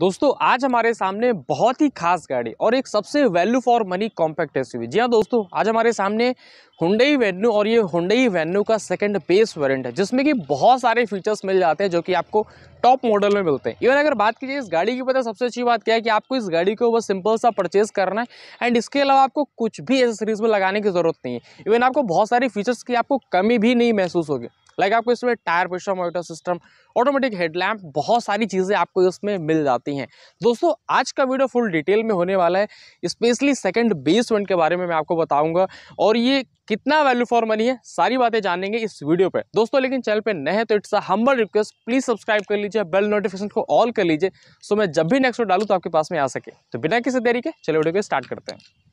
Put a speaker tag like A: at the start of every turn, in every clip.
A: दोस्तों आज हमारे सामने बहुत ही खास गाड़ी और एक सबसे value for money compact SUV जी हाँ दोस्तों आज हमारे सामने हुंडई वेन्यू और ये हुडई वेन्यू का सेकंड बेस वेरिएंट है जिसमें कि बहुत सारे फीचर्स मिल जाते हैं जो कि आपको टॉप मॉडल में मिलते हैं इवन अगर बात कीजिए इस गाड़ी की पता सबसे अच्छी बात क्या है कि आपको इस गाड़ी को बस सिंपल सा परचेज करना है एंड इसके अलावा आपको कुछ भी एसेसरीज में लगाने की ज़रूरत नहीं है इवन आपको बहुत सारे फीचर्स की आपको कमी भी नहीं महसूस होगी लाइक like आपको इसमें tyre pressure motor system automatic headlamp बहुत सारी चीज़ें आपको इसमें मिल जाती हैं दोस्तों आज का वीडियो फुल डिटेल में होने वाला है स्पेशली सेकेंड बेस वेंट के बारे में मैं आपको बताऊँगा और ये कितना वैल्यू फॉर मनी है सारी बातें जानेंगे इस वीडियो पे दोस्तों लेकिन चैनल पे नए हैं तो it's a humble request please subscribe कर लीजिए बेल नोटिफिकेशन को ऑल कर लीजिए सो मैं जब भी नेक्स्ट वो डालू तो आपके पास में आ सके तो बिना किसी देरी के चलो वीडियो को स्टार्ट करते हैं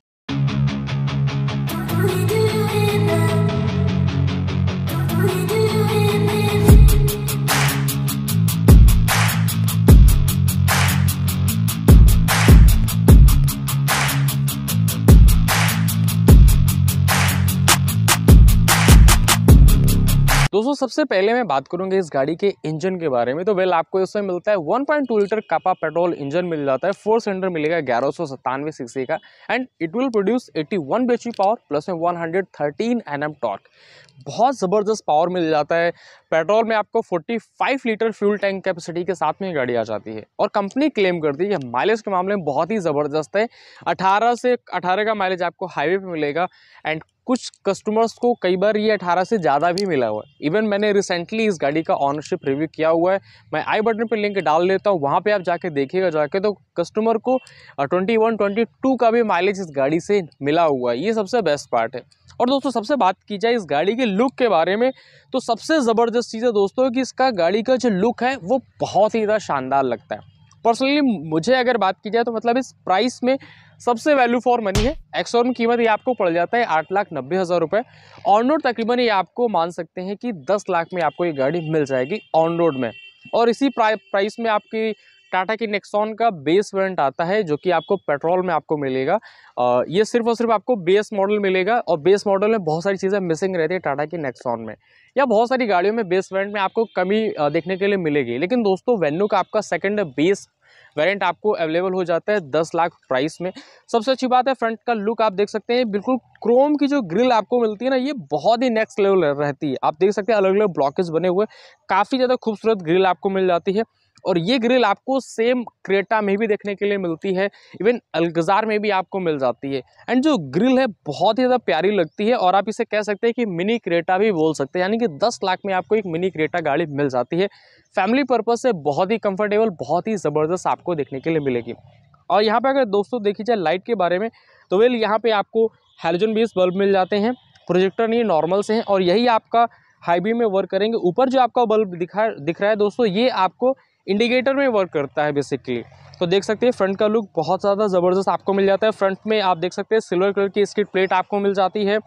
A: दोस्तों सबसे पहले मैं बात करूंगा इस गाड़ी के इंजन के बारे में तो वेल आपको इसमें मिलता है 1.2 लीटर कापा पेट्रोल इंजन मिल जाता है फोर सिलेंडर मिलेगा ग्यारह सौ सत्तानवे सीसी का and it will produce 81 one power plus में 113 hundred thirteen N M torque बहुत ज़बरदस्त पावर मिल जाता है पेट्रोल में आपको 45 लीटर फ्यूल टैंक कैपेसिटी के साथ में गाड़ी आ जाती है और कंपनी क्लेम करती है माइलेज के मामले में बहुत ही ज़बरदस्त है 18 से 18 का माइलेज आपको हाईवे पे मिलेगा एंड कुछ कस्टमर्स को कई बार ये अठारह से ज़्यादा भी मिला हुआ है इवन मैंने रिसेंटली इस गाड़ी का ऑनरशिप रिव्यू किया हुआ है मैं आई बटन पे लिंक डाल देता हूँ वहाँ पे आप जाके देखिएगा जाके तो कस्टमर को ट्वेंटी वन ट्वेंटी टू का भी माइलेज इस गाड़ी से मिला हुआ है ये सबसे बेस्ट पार्ट है और दोस्तों सबसे बात की जाए इस गाड़ी के लुक के बारे में तो सबसे ज़बरदस्त चीज़ है दोस्तों कि इसका गाड़ी का जो लुक है वो बहुत ही ज़्यादा शानदार लगता है पर्सनली मुझे अगर बात की जाए तो मतलब इस प्राइस में सबसे वैल्यू फॉर मनी है एक्सोर में कीमत ये आपको पड़ जाता है आठ लाख नब्बे हज़ार रुपये ऑन रोड तकरीबन ये आपको मान सकते हैं कि दस लाख में आपको ये गाड़ी मिल जाएगी ऑन रोड में और इसी प्राइस में आपकी टाटा की नेक्सॉन का बेस वेंट आता है जो कि आपको पेट्रोल में आपको मिलेगा आ, ये सिर्फ और सिर्फ आपको बेस मॉडल मिलेगा और बेस मॉडल में बहुत सारी चीज़ें मिसिंग रहती है टाटा की नेक्सॉन में या बहुत सारी गाड़ियों में बेस वेंट में आपको कमी देखने के लिए मिलेगी लेकिन दोस्तों वेन्यू का आपका सेकंड बेस वेरिएंट आपको अवेलेबल हो जाता है दस लाख प्राइस में सबसे अच्छी बात है फ्रंट का लुक आप देख सकते हैं बिल्कुल क्रोम की जो ग्रिल आपको मिलती है ना ये बहुत ही नेक्स्ट लेवल रहती है आप देख सकते हैं अलग अलग ब्लॉकेज बने हुए काफ़ी ज़्यादा खूबसूरत ग्रिल आपको मिल जाती है और ये ग्रिल आपको सेम क्रेटा में भी देखने के लिए मिलती है इवन अलगजार में भी आपको मिल जाती है एंड जो ग्रिल है बहुत ही ज़्यादा प्यारी लगती है और आप इसे कह सकते हैं कि मिनी क्रेटा भी बोल सकते हैं यानी कि दस लाख में आपको एक मिनी क्रेटा गाड़ी मिल जाती है फैमिली पर्पज़ से बहुत ही कम्फर्टेबल बहुत ही ज़बरदस्त आपको देखने के लिए मिलेगी और यहाँ पर अगर दोस्तों देखी जाए लाइट के बारे में तो वेल यहाँ पर आपको हेलोजन बेस बल्ब मिल जाते हैं प्रोजेक्टर नहीं नॉर्मल से हैं और यही आपका हाईवे में वर्क करेंगे ऊपर जो आपका बल्ब दिखा दिख रहा है दोस्तों ये आपको इंडिकेटर में वर्क करता है बेसिकली तो देख सकते हैं फ्रंट का लुक बहुत ज़्यादा ज़बरदस्त आपको मिल जाता है फ्रंट में आप देख सकते हैं सिल्वर कलर की स्किट प्लेट आपको मिल जाती है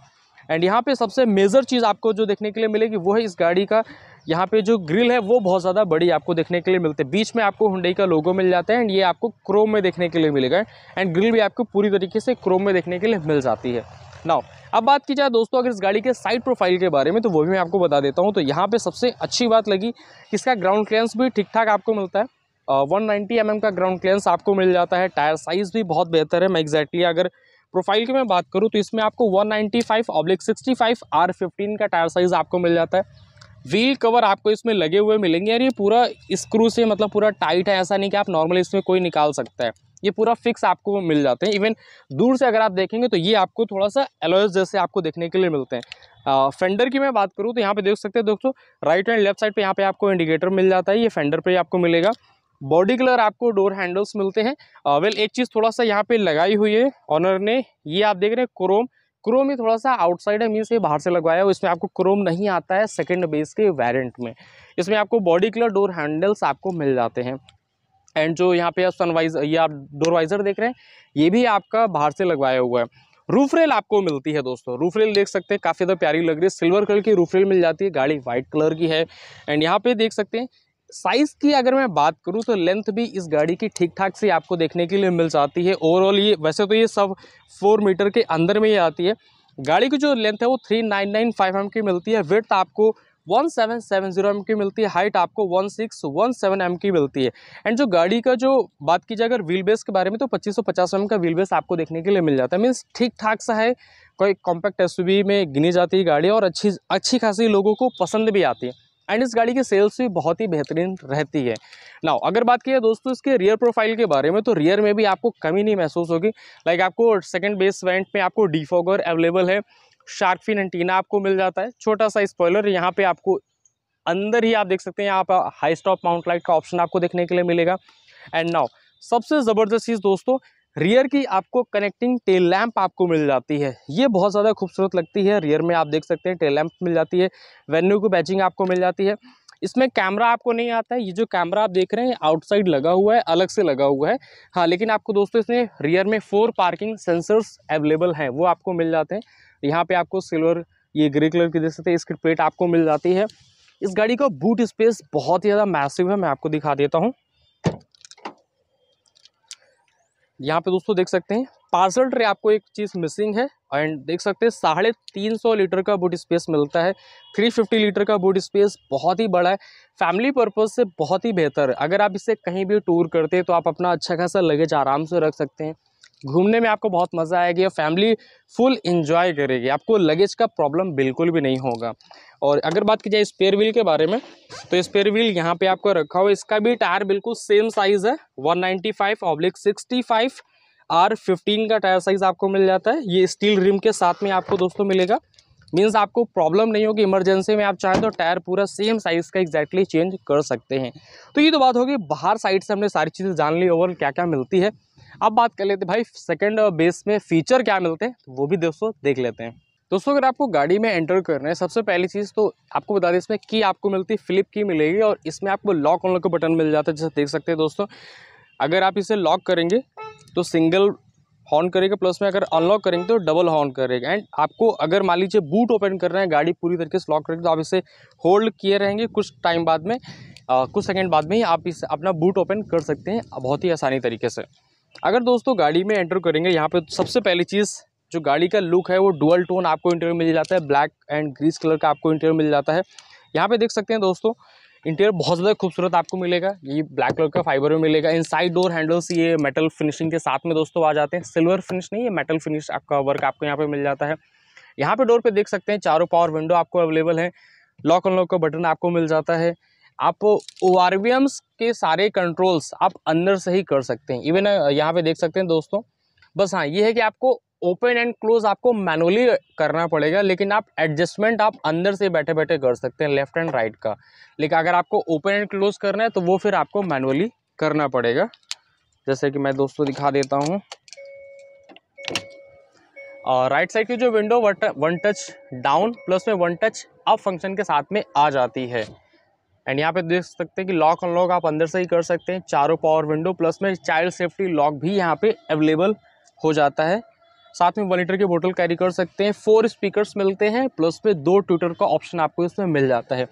A: एंड यहाँ पे सबसे मेजर चीज़ आपको जो देखने के लिए मिलेगी वो है इस गाड़ी का यहाँ पे जो ग्रिल है वो बहुत ज़्यादा बड़ी आपको देखने के लिए मिलते हैं बीच में आपको हुंडई का लोगो मिल जाता है एंड ये आपको क्रोम में देखने के लिए मिलेगा एंड ग्रिल भी आपको पूरी तरीके से क्रोम में देखने के लिए मिल जाती है नाउ अब बात की जाए दोस्तों अगर इस गाड़ी के साइड प्रोफाइल के बारे में तो वो भी मैं आपको बता देता हूँ तो यहाँ पर सबसे अच्छी बात लगी कि इसका ग्राउंड क्लियरेंस भी ठीक ठाक आपको मिलता है वन नाइन्टी एम का ग्राउंड क्लियरेंस आपको मिल जाता है टायर साइज़ भी बहुत बेहतर है मैं एग्जैक्टली अगर प्रोफाइल की मैं बात करूँ तो इसमें आपको one ninety five oblique sixty five R fifteen का टायर साइज़ आपको मिल जाता है व्हील कवर आपको इसमें लगे हुए मिलेंगे यार ये पूरा स्क्रू से मतलब पूरा टाइट है ऐसा नहीं कि आप नॉर्मली इसमें कोई निकाल सकता है ये पूरा फिक्स आपको मिल जाते हैं इवन दूर से अगर आप देखेंगे तो ये आपको थोड़ा सा एलोयस जैसे आपको देखने के लिए मिलते हैं फेंडर की मैं बात करूँ तो यहाँ पे देख सकते हैं दोस्तों राइट एंड लेफ्ट साइड पे यहाँ पे आपको इंडिकेटर मिल जाता है ये फेंडर पे आपको मिलेगा बॉडी कलर आपको डोर हैंडल्स मिलते हैं वेल एक चीज़ थोड़ा सा यहाँ पे लगाई हुई है ऑनर ने ये आप देख रहे हैं क्रोम क्रोम ही थोड़ा सा आउटसाइड है मीन ये बाहर से लगवाया इसमें आपको क्रोम नहीं आता है सेकंड बेस के वेरिएंट में इसमें आपको बॉडी कलर डोर हैंडल्स आपको मिल जाते हैं एंड जो यहाँ पे आप सनवाइज ये आप डोर वाइजर देख रहे हैं ये भी आपका बाहर से लगवाया हुआ है रूफ रेल आपको मिलती है दोस्तों रूफ रेल देख सकते हैं काफ़ी ज़्यादा प्यारी लग रही है सिल्वर कलर की रूफ रेल मिल जाती है गाड़ी वाइट कलर की है एंड यहाँ पे देख सकते हैं साइज़ की अगर मैं बात करूं तो लेंथ भी इस गाड़ी की ठीक ठाक से आपको देखने के लिए मिल जाती है ओवरऑल ये वैसे तो ये सब फोर मीटर के अंदर में ही आती है गाड़ी की जो लेंथ है वो three nine nine five M की मिलती है वेट आपको one seven seven zero M की मिलती है हाइट आपको one six one seven M की मिलती है एंड जो गाड़ी का जो बात की जाए अगर व्हील बेस के बारे में तो पच्चीस सौ पचास एम का व्हील बेस आपको देखने के लिए मिल जाता है मीन्स ठीक ठाक सा है कोई कॉम्पैक्ट एस में गिनी जाती है गाड़ी और अच्छी अच्छी खासी लोगों को पसंद भी आती है एंड इस गाड़ी की सेल्स भी बहुत ही बेहतरीन रहती है ना अगर बात की जाए दोस्तों इसके रियर प्रोफाइल के बारे में तो रियर में भी आपको कमी नहीं महसूस होगी लाइक आपको सेकंड बेस वेंट में आपको डिफॉगर अवेलेबल है शार्क फिन एंटीना आपको मिल जाता है छोटा सा स्पॉयलर यहाँ पे आपको अंदर ही आप देख सकते हैं यहाँ पर हाई स्टॉप माउंट लाइट का ऑप्शन आपको देखने के लिए मिलेगा एंड नाउ सबसे ज़बरदस्त चीज़ दोस्तों रियर की आपको कनेक्टिंग टेल लैंप आपको मिल जाती है ये बहुत ज़्यादा खूबसूरत लगती है रियर में आप देख सकते हैं टेल लैम्प मिल जाती है वेन्यू की बैचिंग आपको मिल जाती है इसमें कैमरा आपको नहीं आता है ये जो कैमरा आप देख रहे हैं आउटसाइड लगा हुआ है अलग से लगा हुआ है हाँ लेकिन आपको दोस्तों इसमें रियर में फोर पार्किंग सेंसर्स अवेलेबल हैं वो आपको मिल जाते हैं यहाँ पे आपको सिल्वर ये ग्रे कलर की देख सकते हैं इसकी प्लेट आपको मिल जाती है इस गाड़ी का बूट स्पेस बहुत ही ज़्यादा मैसिव है मैं आपको दिखा देता हूँ यहाँ पे दोस्तों देख सकते हैं पार्सल ट्रे आपको एक चीज़ मिसिंग है एंड देख सकते हैं साढ़े तीन सौ लीटर का बूट स्पेस मिलता है थ्री फिफ्टी लीटर का बूट स्पेस बहुत ही बड़ा है फैमिली पर्पज़ से बहुत ही बेहतर है अगर आप इसे कहीं भी टूर करते हैं तो आप अपना अच्छा खासा लगेज आराम से रख सकते हैं घूमने में आपको बहुत मज़ा आएगी और फैमिली फुल इन्जॉय करेगी आपको लगेज का प्रॉब्लम बिल्कुल भी नहीं होगा और अगर बात की जाए स्पेयर व्हील के बारे में तो स्पेयर व्हील यहाँ पे आपको रखा हुआ इसका भी टायर बिल्कुल सेम साइज़ है 195 ninety five oblique sixty five R fifteen का टायर साइज़ आपको मिल जाता है ये स्टील रिम के साथ में आपको दोस्तों मिलेगा मीन्स आपको प्रॉब्लम नहीं होगी इमरजेंसी में आप चाहें तो टायर पूरा सेम साइज़ का एग्जैक्टली चेंज कर सकते हैं तो ये तो बात होगी बाहर साइड से हमने सारी चीज़ें जान ली ओवरऑल क्या क्या मिलती है अब बात कर लेते भाई सेकेंड बेस में फीचर क्या मिलते हैं वो भी दोस्तों देख लेते हैं दोस्तों अगर आपको गाड़ी में एंटर कर रहे हैं सबसे पहली चीज़ तो आपको बता दें इसमें की आपको मिलती है फ्लिप की मिलेगी और इसमें आपको लॉक ऑन लॉक का बटन मिल जाता है जैसे देख सकते हैं दोस्तों अगर आप इसे लॉक करेंगे तो सिंगल हॉर्न करेगा प्लस में अगर अनलॉक करेंगे तो डबल हॉर्न करेगा एंड आपको अगर मान लीजिए बूट ओपन कर रहे हैं गाड़ी पूरी तरीके से लॉक करेंगे तो आप इसे होल्ड किए रहेंगे कुछ टाइम बाद में आ, कुछ सेकंड बाद में ही आप इस अपना बूट ओपन कर सकते हैं बहुत ही आसानी तरीके से अगर दोस्तों गाड़ी में एंटर करेंगे यहाँ पर सबसे पहली चीज़ जो गाड़ी का लुक है वो डुअल टोन आपको इंटरव्यू मिल जाता है ब्लैक एंड ग्रीस कलर का आपको इंटरव्यू मिल जाता है यहाँ पर देख सकते हैं दोस्तों इंटीरियर बहुत ज़्यादा खूबसूरत आपको मिलेगा ये ब्लैक कलर का फाइबर में मिलेगा इन साइड डोर हैंडल्स ये मेटल फिनिशिंग के साथ में दोस्तों आ जाते हैं सिल्वर फिनिश नहीं ये मेटल फिनिश आपका वर्क आपको यहाँ पर मिल जाता है यहाँ पे डोर पे देख सकते हैं चारों पावर विंडो आपको अवेलेबल है लॉक अनलॉक का बटन आपको मिल जाता है आप ओ के सारे कंट्रोल्स आप अंदर से ही कर सकते हैं इवन यहाँ पे देख सकते हैं दोस्तों बस हाँ ये है कि आपको ओपन एंड क्लोज आपको मैनुअली करना पड़ेगा लेकिन आप एडजस्टमेंट आप अंदर से बैठे बैठे कर सकते हैं लेफ्ट एंड राइट का लेकिन अगर आपको ओपन एंड क्लोज करना है तो वो फिर आपको मैनुअली करना पड़ेगा जैसे कि मैं दोस्तों दिखा देता हूँ और राइट साइड की जो window one touch down plus में वन टच अप फंक्शन के साथ में आ जाती है एंड यहाँ पे देख सकते हैं कि लॉक अनलॉक आप अंदर से ही कर सकते हैं चारों पावर विंडो प्लस में चाइल्ड सेफ्टी लॉक भी यहाँ पे अवेलेबल हो जाता है साथ में वन लीटर की बोतल कैरी कर सकते हैं फोर स्पीकर्स मिलते हैं प्लस में दो ट्विटर का ऑप्शन आपको इसमें मिल जाता है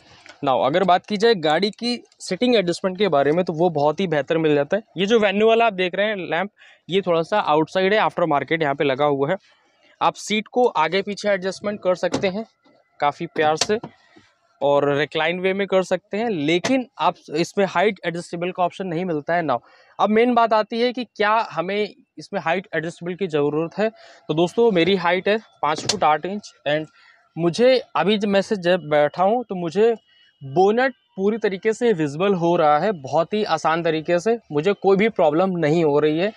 A: ना अगर बात की जाए गाड़ी की सिटिंग एडजस्टमेंट के बारे में तो वो बहुत ही बेहतर मिल जाता है ये जो वेन्यू वाला आप देख रहे हैं लैम्प ये थोड़ा सा आउटसाइड है आफ्टर मार्केट यहाँ पर लगा हुआ है आप सीट को आगे पीछे एडजस्टमेंट कर सकते हैं काफ़ी प्यार से और रिक्लाइन वे में कर सकते हैं लेकिन आप इसमें हाइट एडजस्टेबल का ऑप्शन नहीं मिलता है ना अब मेन बात आती है कि क्या हमें इसमें हाइट एडजस्टेबल की ज़रूरत है तो दोस्तों मेरी हाइट है पाँच फुट आठ इंच एंड मुझे अभी जब मैं से जब बैठा हूँ तो मुझे बोनट पूरी तरीके से विजिबल हो रहा है बहुत ही आसान तरीके से मुझे कोई भी प्रॉब्लम नहीं हो रही है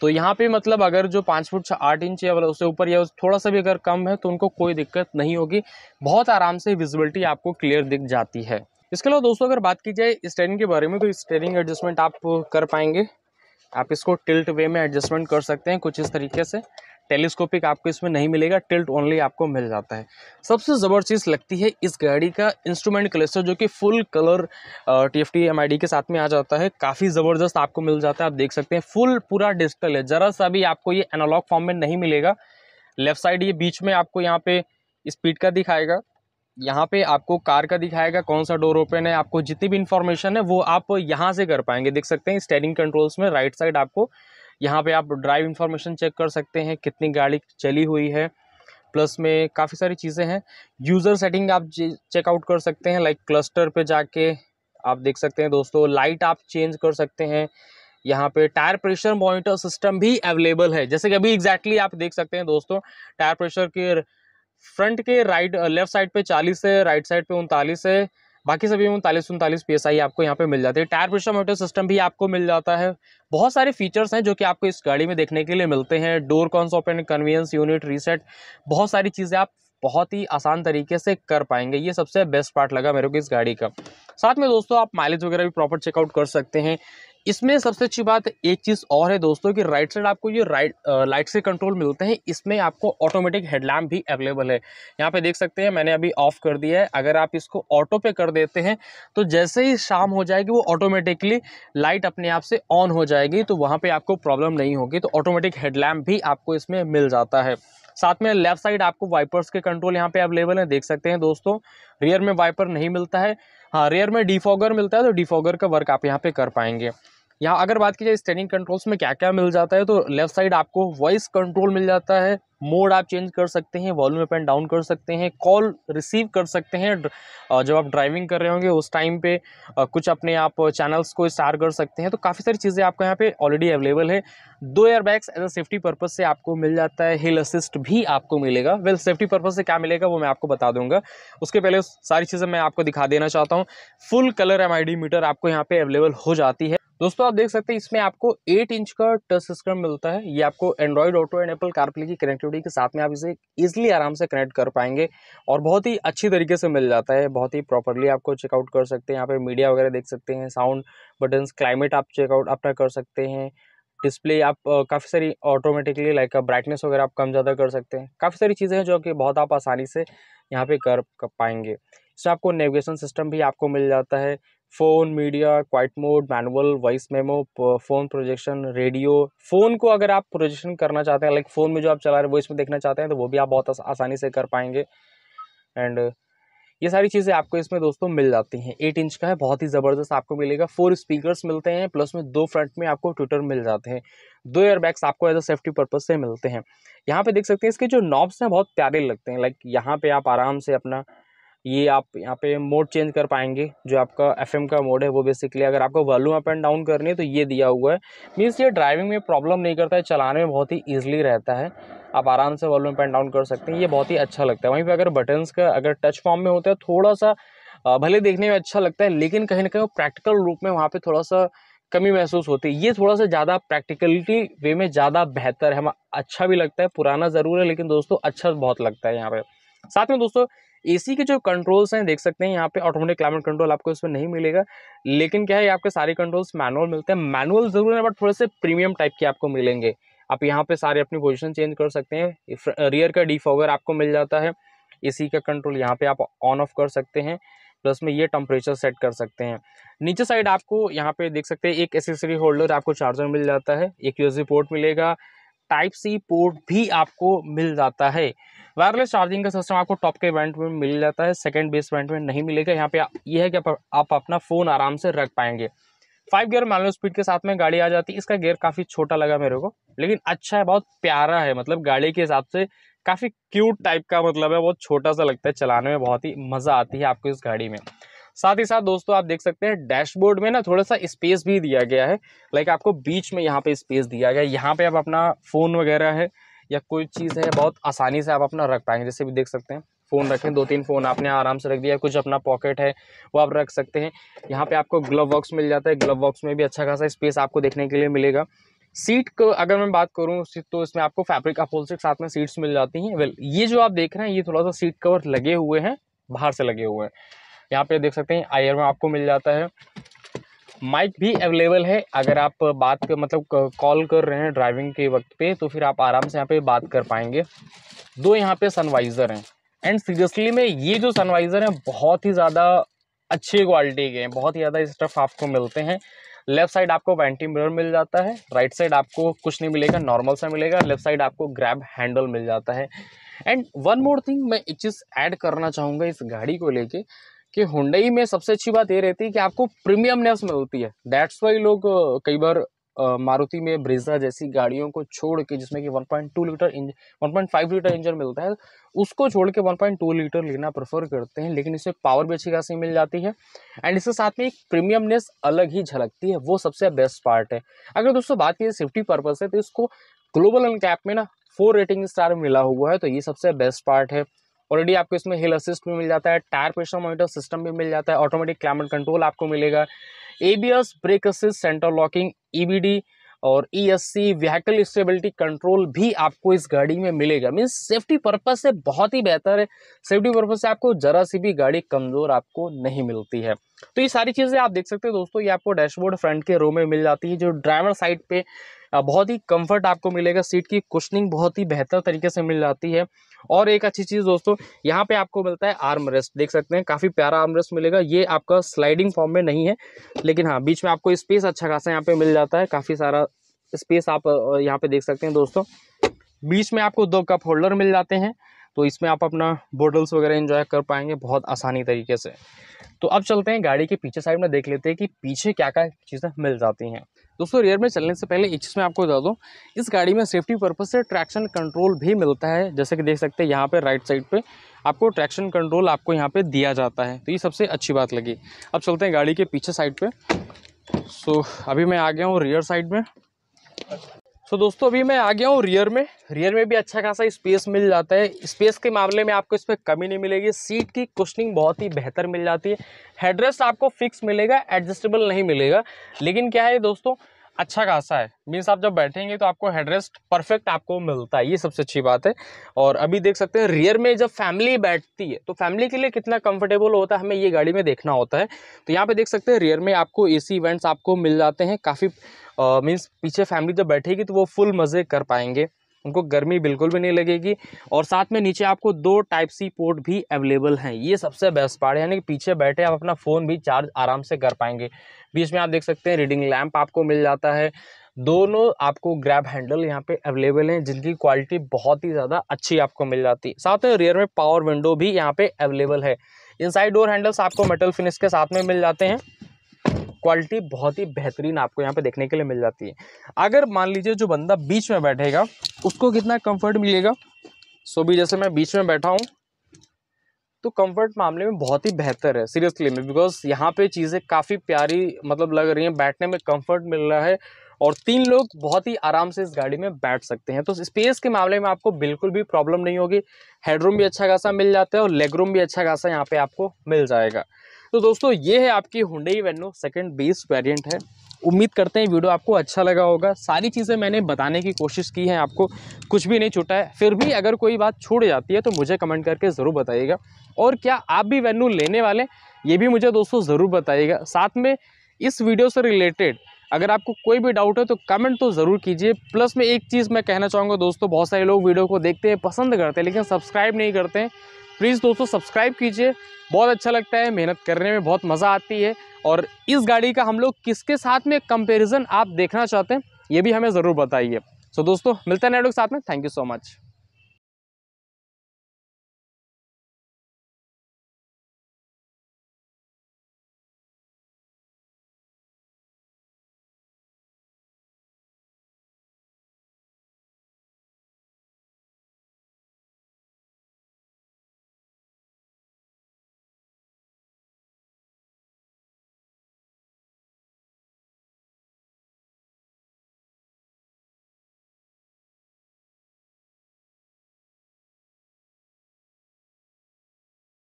A: तो यहाँ पे मतलब अगर जो पाँच फुट आठ इंच या मतलब उससे ऊपर या थोड़ा सा भी अगर कम है तो उनको कोई दिक्कत नहीं होगी बहुत आराम से विजिबिलिटी आपको क्लियर दिख जाती है इसके अलावा दोस्तों अगर बात की जाए स्टेयरिंग के बारे में तो स्टेयरिंग एडजस्टमेंट आप कर पाएंगे आप इसको टिल्ट वे में एडजस्टमेंट कर सकते हैं कुछ इस तरीके से टेलीस्कोपिक आपको इसमें नहीं मिलेगा टिल्ट ओनली आपको मिल जाता है सबसे ज़बर चीज़ लगती है इस गाड़ी का इंस्ट्रूमेंट क्लस्टर जो कि full colour T F T M I D के साथ में आ जाता है काफ़ी ज़बरदस्त आपको मिल जाता है आप देख सकते हैं फुल पूरा डिजिटल है ज़रा सा भी आपको ये एनालॉग फॉर्म में नहीं मिलेगा लेफ्ट साइड ये बीच में आपको यहाँ पे स्पीड का दिखाएगा यहाँ पे आपको कार का दिखाएगा कौन सा डोर ओपन है आपको जितनी भी इन्फॉर्मेशन है वो आप यहाँ से कर पाएंगे देख सकते हैं स्टेरिंग कंट्रोल्स में राइट साइड आपको यहाँ पे आप ड्राइव इन्फॉर्मेशन चेक कर सकते हैं कितनी गाड़ी चली हुई है प्लस में काफ़ी सारी चीज़ें हैं यूज़र सेटिंग आप चेकआउट कर सकते हैं लाइक क्लस्टर पे जाके आप देख सकते हैं दोस्तों लाइट आप चेंज कर सकते हैं यहाँ पे टायर प्रेशर मॉनिटर सिस्टम भी अवेलेबल है जैसे कि अभी एग्जैक्टली exactly आप देख सकते हैं दोस्तों टायर प्रेशर के फ्रंट के राइट लेफ्ट साइड पे चालीस है राइट साइड पे उनतालीस है बाकी सभी में उनतालीस उनतालीस पी आपको यहाँ पे मिल जाती है टायर प्रेशर मोटर सिस्टम भी आपको मिल जाता है बहुत सारे फीचर्स हैं जो कि आपको इस गाड़ी में देखने के लिए मिलते हैं डोर कॉन्स ओपन कन्वीनियंस यूनिट रीसेट बहुत सारी चीज़ें आप बहुत ही आसान तरीके से कर पाएंगे ये सबसे बेस्ट पार्ट लगा मेरे को इस गाड़ी का साथ में दोस्तों आप माइलेज वगैरह भी प्रॉपर चेकआउट कर सकते हैं इसमें सबसे अच्छी बात एक चीज़ और है दोस्तों कि राइट साइड आपको ये राइट लाइट से कंट्रोल मिलते हैं इसमें आपको ऑटोमेटिक हेडलैम्प भी अवेलेबल है यहाँ पे देख सकते हैं मैंने अभी ऑफ कर दिया है अगर आप इसको ऑटो पे कर देते हैं तो जैसे ही शाम हो जाएगी वो ऑटोमेटिकली लाइट अपने आप से ऑन हो जाएगी तो वहाँ पर आपको प्रॉब्लम नहीं होगी तो ऑटोमेटिक हेडलैम्प भी आपको इसमें मिल जाता है साथ में लेफ्ट साइड आपको वाइपर्स के कंट्रोल यहाँ पे अवेलेबल है देख सकते हैं दोस्तों रियर में वाइपर नहीं मिलता है हाँ रियर में डिफॉगर मिलता है तो डिफॉगर का वर्क आप यहाँ पे कर पाएंगे यहाँ अगर बात की जाए स्टैंडिंग कंट्रोल्स में क्या क्या मिल जाता है तो लेफ्ट साइड आपको वॉइस कंट्रोल मिल जाता है मोड आप चेंज कर सकते हैं वॉल्यूम अप एंड डाउन कर सकते हैं कॉल रिसीव कर सकते हैं जब आप ड्राइविंग कर रहे होंगे उस टाइम पे कुछ अपने आप चैनल्स को स्टार कर सकते हैं तो काफ़ी सारी चीज़ें आपको यहाँ पे ऑलरेडी अवेलेबल है दो airbags as a safety purpose से आपको मिल जाता है हिल असिस्ट भी आपको मिलेगा वेल सेफ्टी पर्पज़ से क्या मिलेगा वो मैं आपको बता दूंगा उसके पहले सारी चीज़ें मैं आपको दिखा देना चाहता हूँ फुल कलर एम मीटर आपको यहाँ पर अवेलेबल हो जाती है दोस्तों आप देख सकते हैं इसमें आपको 8 इंच का टच सिस्टम मिलता है ये आपको Android Auto and Apple CarPlay की कनेक्टिविटी के साथ में आप इसे ईजिली आराम से कनेक्ट कर पाएंगे और बहुत ही अच्छी तरीके से मिल जाता है बहुत ही प्रॉपरली आपको चेकआउट कर सकते हैं यहाँ पे मीडिया वगैरह देख सकते हैं साउंड बटन्स क्लाइमेट आप चेकआउट अपना कर सकते हैं डिस्प्ले आप काफ़ी सारी ऑटोमेटिकली लाइक ब्राइटनेस वगैरह आप कम ज़्यादा कर सकते हैं काफ़ी सारी चीज़ें हैं जो कि बहुत आप आसानी से यहाँ पे कर, कर पाएंगे इसमें आपको नेविगेशन सिस्टम भी आपको मिल जाता है phone media quiet mode manual voice memo phone projection radio phone को अगर आप प्रोजेक्शन करना चाहते हैं लाइक फ़ोन में जो आप चला रहे हैं वॉइस में देखना चाहते हैं तो वो भी आप बहुत आसानी से कर पाएंगे एंड ये सारी चीज़ें आपको इसमें दोस्तों मिल जाती हैं एट इंच का है बहुत ही ज़बरदस्त आपको मिलेगा फोर स्पीकर्स मिलते हैं प्लस में दो फ्रंट में आपको ट्विटर मिल जाते हैं दो एयरबैग्स आपको एज अ सेफ्टी पर्पज़ से मिलते हैं यहाँ पे देख सकते हैं इसके जो नॉब्स हैं बहुत प्यारे लगते हैं लाइक यहाँ पे आप आराम से अपना ये आप यहाँ पे मोड चेंज कर पाएंगे जो आपका एफएम का मोड है वो बेसिकली अगर आपको वॉल्यूम अप एंड डाउन करनी है तो ये दिया हुआ है मीन्स ये ड्राइविंग में प्रॉब्लम नहीं करता है चलाने में बहुत ही ईजिली रहता है आप आराम से वॉल्यूम अप एंड डाउन कर सकते हैं ये बहुत ही अच्छा लगता है वहीं पर अगर बटन्स का अगर टच फॉर्म में होता है थोड़ा सा भले देखने में अच्छा लगता है लेकिन कहीं ना कहीं प्रैक्टिकल रूप में वहाँ पर थोड़ा सा कमी महसूस होती है ये थोड़ा सा ज़्यादा प्रैक्टिकलिटी वे में ज़्यादा बेहतर है हम अच्छा भी लगता है पुराना ज़रूर है लेकिन दोस्तों अच्छा बहुत लगता है यहाँ पर साथ में दोस्तों एसी के जो कंट्रोल्स हैं देख सकते हैं यहाँ पे ऑटोमेटिक क्लाइमेट कंट्रोल आपको इसमें नहीं मिलेगा लेकिन क्या है आपके सारे कंट्रोल्स मैनुअल मिलते हैं मैनुअल ज़रूर है बट थोड़े से प्रीमियम टाइप के आपको मिलेंगे आप यहाँ पे सारे अपनी पोजिशन चेंज कर सकते हैं रियर uh, का डिफॉगर आपको मिल जाता है ए का कंट्रोल यहाँ पे आप ऑन ऑफ कर सकते हैं प्लस में ये टेम्परेचर सेट कर सकते हैं नीचे साइड आपको यहाँ पे देख सकते हैं एक एसेसरी होल्डर आपको चार्जर मिल जाता है एक यूएसबी पोर्ट मिलेगा टाइप सी पोर्ट भी आपको मिल जाता है वायरलेस चार्जिंग का सिस्टम आपको टॉप के इवेंट में मिल जाता है सेकेंड बेस इवेंट में नहीं मिलेगा यहाँ पे यह है कि आप, आप अपना फ़ोन आराम से रख पाएंगे फाइव गियर मैनुअल स्पीड के साथ में गाड़ी आ जाती है इसका गियर काफ़ी छोटा लगा मेरे को लेकिन अच्छा है बहुत प्यारा है मतलब गाड़ी के हिसाब से काफ़ी क्यूट टाइप का मतलब है बहुत छोटा सा लगता है चलाने में बहुत ही मज़ा आती है आपको इस गाड़ी में साथ ही साथ दोस्तों आप देख सकते हैं डैशबोर्ड में ना थोड़ा सा स्पेस भी दिया गया है लाइक आपको बीच में यहाँ पे स्पेस दिया गया है यहाँ पे आप अपना फ़ोन वगैरह है या कोई चीज़ है बहुत आसानी से आप अपना रख पाएंगे जैसे भी देख सकते हैं फ़ोन रखें दो तीन फ़ोन आपने आराम से रख दिया कुछ अपना पॉकेट है वो आप रख सकते हैं यहाँ पे आपको ग्लव बॉक्स मिल जाता है ग्लव बॉक्स में भी अच्छा खासा स्पेस आपको देखने के लिए मिलेगा सीट को अगर मैं बात करूँ तो इसमें आपको फैब्रिक अपोजिट साथ में सीट्स मिल जाती हैं वेल ये जो आप देख रहे हैं ये थोड़ा सा सीट कवर लगे हुए हैं बाहर से लगे हुए हैं यहाँ पे देख सकते हैं आयर में आपको मिल जाता है माइक भी अवेलेबल है अगर आप बात कर मतलब कॉल कर रहे हैं ड्राइविंग के वक्त पे तो फिर आप आराम से यहाँ पे बात कर पाएंगे दो यहाँ पे सनवाइज़र हैं एंड सीरियसली में ये जो सनवाइज़र हैं बहुत ही ज़्यादा अच्छे क्वालिटी के हैं बहुत ही ज़्यादा स्टफ़ आपको मिलते हैं लेफ्ट साइड आपको वेंटी मिरर मिल जाता है राइट साइड आपको कुछ नहीं मिलेगा नॉर्मल सा मिलेगा लेफ्ट साइड आपको ग्रैब हैंडल मिल जाता है एंड वन मोर थिंग मैं एक चीज़ ऐड करना चाहूँगा इस गाड़ी को लेके कि हुडई में सबसे अच्छी बात ये रहती है कि आपको प्रीमियमनेस मिलती है डेट्स वाई लोग कई बार मारुति में ब्रिजा जैसी गाड़ियों को छोड़ के जिसमें कि 1.2 लीटर इंजन 1.5 लीटर इंजन मिलता है उसको छोड़ के 1.2 लीटर लेना प्रेफर करते हैं लेकिन इसमें पावर भी अच्छी खासी मिल जाती है एंड इसके साथ में एक प्रीमियमनेस अलग ही झलकती है वो सबसे बेस्ट पार्ट है अगर दोस्तों बात की सेफ्टी पर्पज़ से तो इसको ग्लोबल कैप में ना फोर रेटिंग स्टार मिला हुआ है तो ये सबसे बेस्ट पार्ट है ऑलरेडी आपको इसमें हिल असिस्ट भी मिल जाता है टायर प्रेशर मॉनिटर सिस्टम भी मिल जाता है ऑटोमेटिक क्लाइमेट कंट्रोल आपको मिलेगा ABS brake assist centre locking EBD और ईएससी व्हीकल स्टेबिलिटी कंट्रोल भी आपको इस गाड़ी में मिलेगा मीन्स सेफ्टी पर्पज से बहुत ही बेहतर है सेफ्टी पर्पज से आपको जरा सी भी गाड़ी कमज़ोर आपको नहीं मिलती है तो ये सारी चीज़ें आप देख सकते हैं दोस्तों ये आपको डैशबोर्ड फ्रंट के रो में मिल जाती है जो ड्राइवर साइड पर बहुत ही कंफर्ट आपको मिलेगा सीट की कुशनिंग बहुत ही बेहतर तरीके से मिल जाती है और एक अच्छी चीज़ दोस्तों यहाँ पे आपको मिलता है आर्म रेस्ट देख सकते हैं काफ़ी प्यारा आर्म रेस्ट मिलेगा ये आपका स्लाइडिंग फॉर्म में नहीं है लेकिन हाँ बीच में आपको स्पेस अच्छा खासा यहाँ पर मिल जाता है काफ़ी सारा स्पेस आप यहाँ पर देख सकते हैं दोस्तों बीच में आपको दो कप होल्डर मिल जाते हैं तो इसमें आप अपना बोटल्स वगैरह इन्जॉय कर पाएंगे बहुत आसानी तरीके से तो अब चलते हैं गाड़ी के पीछे साइड में देख लेते हैं कि पीछे क्या क्या चीज़ें मिल जाती हैं दोस्तों रियर में चलने से पहले एक चीज़ में आपको बता दूँ इस गाड़ी में सेफ्टी पर्पज़ से ट्रैक्शन कंट्रोल भी मिलता है जैसे कि देख सकते हैं यहाँ पर राइट साइड पर आपको ट्रैक्शन कंट्रोल आपको यहाँ पर दिया जाता है तो ये सबसे अच्छी बात लगी अब चलते हैं गाड़ी के पीछे साइड पर सो अभी मैं आ गया हूँ रियर साइड में सो so, दोस्तों अभी मैं आ गया हूँ रियर में रियर में भी अच्छा खासा स्पेस मिल जाता है स्पेस के मामले में आपको इसमें कमी नहीं मिलेगी सीट की कुशनिंग बहुत ही बेहतर मिल जाती है हेडरेस्ट आपको फिक्स मिलेगा एडजस्टेबल नहीं मिलेगा लेकिन क्या है दोस्तों अच्छा खासा है मीन्स आप जब बैठेंगे तो आपको हेडरेस्ट परफेक्ट आपको मिलता है ये सबसे अच्छी बात है और अभी देख सकते हैं रियर में जब फैमिली बैठती है तो फैमिली के लिए कितना कंफर्टेबल होता है हमें ये गाड़ी में देखना होता है तो यहाँ पे देख सकते हैं रियर में आपको ए सी इवेंट्स आपको मिल जाते हैं काफ़ी मीन्स पीछे फैमिली जब बैठेगी तो वो फुल मज़े कर पाएंगे उनको गर्मी बिल्कुल भी नहीं लगेगी और साथ में नीचे आपको दो टाइप सी पोर्ट भी अवेलेबल हैं ये सबसे बेस्ट पार्ट है यानी कि पीछे बैठे आप अपना फ़ोन भी चार्ज आराम से कर पाएंगे बीच में आप देख सकते हैं रीडिंग लैम्प आपको मिल जाता है दोनों आपको ग्रैब हैंडल यहाँ पे अवेलेबल हैं जिनकी क्वालिटी बहुत ही ज़्यादा अच्छी आपको मिल जाती है साथ में रियर में पावर विंडो भी यहाँ पे अवेलेबल है इनसाइड डोर हैंडल्स आपको मेटल फिनिश के साथ में मिल जाते हैं क्वालिटी बहुत ही बेहतरीन आपको यहाँ पे देखने के लिए मिल जाती है अगर मान लीजिए जो बंदा बीच में बैठेगा उसको कितना कंफर्ट मिलेगा सो भी जैसे मैं बीच में बैठा हूँ तो कंफर्ट मामले में बहुत ही बेहतर है सीरियसली में बिकॉज यहाँ पे चीज़ें काफ़ी प्यारी मतलब लग रही हैं बैठने में कम्फर्ट मिल रहा है और तीन लोग बहुत ही आराम से इस गाड़ी में बैठ सकते हैं तो स्पेस के मामले में आपको बिल्कुल भी प्रॉब्लम नहीं होगी हेडरूम भी अच्छा खासा मिल जाता है और लेग रूम भी अच्छा खासा यहाँ पे आपको मिल जाएगा तो दोस्तों ये है आपकी Hyundai Venue second base variant है उम्मीद करते हैं वीडियो आपको अच्छा लगा होगा सारी चीज़ें मैंने बताने की कोशिश की है आपको कुछ भी नहीं छूटा है फिर भी अगर कोई बात छूट जाती है तो मुझे कमेंट करके ज़रूर बताइएगा और क्या आप भी वेन्यू लेने वाले ये भी मुझे दोस्तों ज़रूर बताइएगा साथ में इस वीडियो से रिलेटेड अगर आपको कोई भी डाउट है तो कमेंट तो ज़रूर कीजिए प्लस में एक चीज़ मैं कहना चाहूँगा दोस्तों बहुत सारे लोग वीडियो को देखते हैं पसंद करते हैं लेकिन सब्सक्राइब नहीं करते हैं प्लीज़ दोस्तों सब्सक्राइब कीजिए बहुत अच्छा लगता है मेहनत करने में बहुत मज़ा आती है और इस गाड़ी का हम लोग किसके साथ में कंपेरिजन आप देखना चाहते हैं ये भी हमें ज़रूर बताइए सो दोस्तों मिलते हैं नेटवर्क साथ में थैंक यू सो मच